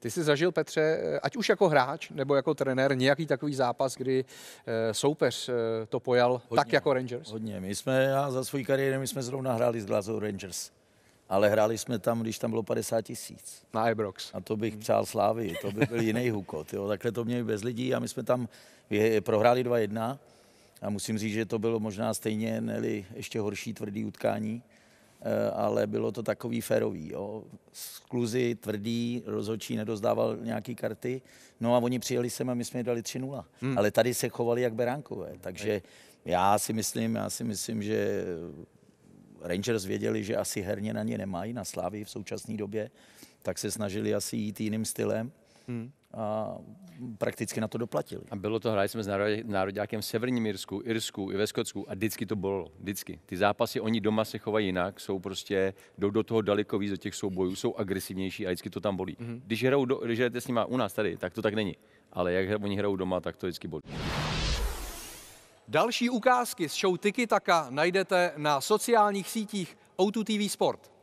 Ty jsi zažil, Petře, eh, ať už jako hráč nebo jako trenér, nějaký takový zápas, kdy eh, soupeř eh, to pojal hodně, tak jako Rangers? Hodně. My jsme, já za svou kariéru, my jsme zrovna hráli s Glasgow Rangers. Ale hráli jsme tam, když tam bylo 50 tisíc. Na ibrox. A to bych přál Slávy, to by byl jiný hukot. Jo. Takhle to měli bez lidí a my jsme tam prohráli 2-1. A musím říct, že to bylo možná stejně, neli ještě horší tvrdý utkání. Eh, ale bylo to takový férový. Jo. Skluzy tvrdý, rozhodčí nedozdával nějaký karty, no a oni přijeli sem a my jsme je dali 3-0. Hmm. Ale tady se chovali jak beránkové, takže já si myslím, já si myslím, že Rangers věděli, že asi herně na ně nemají, na Slávy v současné době, tak se snažili asi jít jiným stylem. Hmm. A prakticky na to doplatili. A bylo to, hráli jsme s národňákem v Severním Irsku, Irsku i ve Skotsku a vždycky to bylo, vždycky. Ty zápasy, oni doma se chovají jinak, jsou prostě, jdou do toho daleko víc, do těch soubojů, jsou agresivnější a vždycky to tam bolí. Hmm. Když, hrajou do, když hrajete s nima u nás tady, tak to tak není. Ale jak oni hrajou doma, tak to vždycky bolí. Další ukázky z show Tiki Taka najdete na sociálních sítích O2 TV Sport.